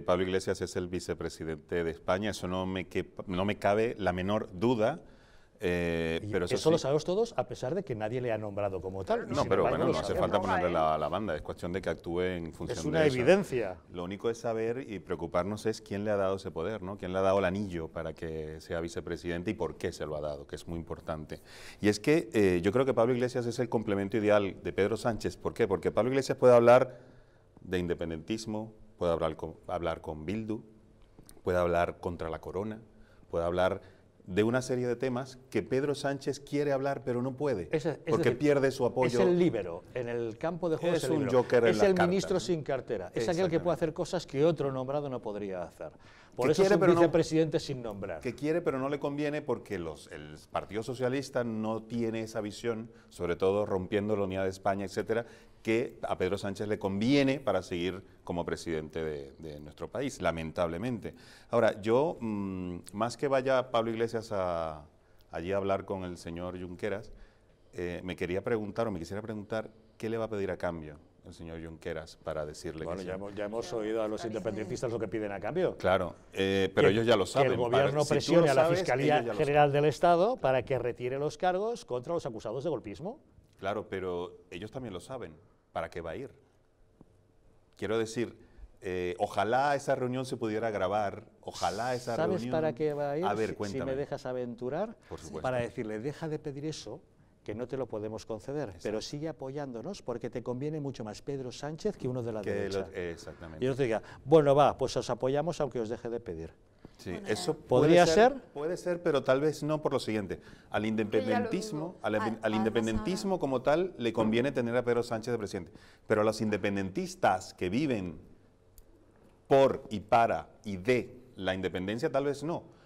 Pablo Iglesias es el vicepresidente de España, eso no me, que, no me cabe la menor duda. Eh, pero eso, lo sabemos todos, a pesar de que nadie le ha nombrado como tal. No, pero bueno, no hace falta ponerle eh. la, la, banda, es cuestión de que actúe en función de Es una evidencia. Lo único es saber y preocuparnos es quién le ha dado ese poder, ¿no? Quién le ha dado el anillo para que sea vicepresidente y por qué se lo ha dado, que es muy importante. Y es que eh, yo creo que Pablo Iglesias es el complemento ideal de Pedro Sánchez. ¿Por qué? Porque Pablo Iglesias puede hablar de independentismo, puede hablar con, hablar con Bildu, puede hablar contra la corona, puede hablar de una serie de temas que Pedro Sánchez quiere hablar pero no puede, porque pierde su apoyo. Es el líbero, en el campo de juego es, el un joker Es el ministro sin cartera, es aquel que puede hacer cosas que otro nombrado no podría hacer. Por eso quiere, es un vicepresidente sin nombrar. Que quiere pero no le conviene porque los, el Partido Socialista no tiene esa visión, sobre todo rompiendo la unidad de España, etcétera, que a Pedro Sánchez le conviene para seguir como presidente de, nuestro país, lamentablemente. Ahora, yo, mm, más que vaya Pablo Iglesias a, allí a hablar con el señor Junqueras, eh, me quería preguntar o me quisiera preguntar qué le va a pedir a cambio el señor Junqueras para decirle bueno, que... Bueno, ya, hemos oído a los independentistas lo que piden a cambio. Claro, eh, pero ellos ya lo saben. Que el gobierno presione a la Fiscalía General del Estado para que retire los cargos contra los acusados de golpismo. Claro, pero ellos también lo saben. ¿Para qué va a ir? Quiero decir, eh, ojalá esa reunión se pudiera grabar, ojalá esa reunión... ¿Sabes para qué va a ir? A ver, cuéntame. si me dejas aventurar, para decirle, deja de pedir eso, que no te lo podemos conceder, pero sigue apoyándonos porque te conviene mucho más Pedro Sánchez que uno de la derecha. exactamente. Y yo te diga, bueno, va, pues os apoyamos aunque os deje de pedir. Sí, eso podría ser, Puede ser, pero tal vez no por lo siguiente. Al independentismo, al ah, ah, independentismo como tal, le conviene tener a Pedro Sánchez de presidente. Pero a los independentistas que viven por y para y de la independencia, tal vez no.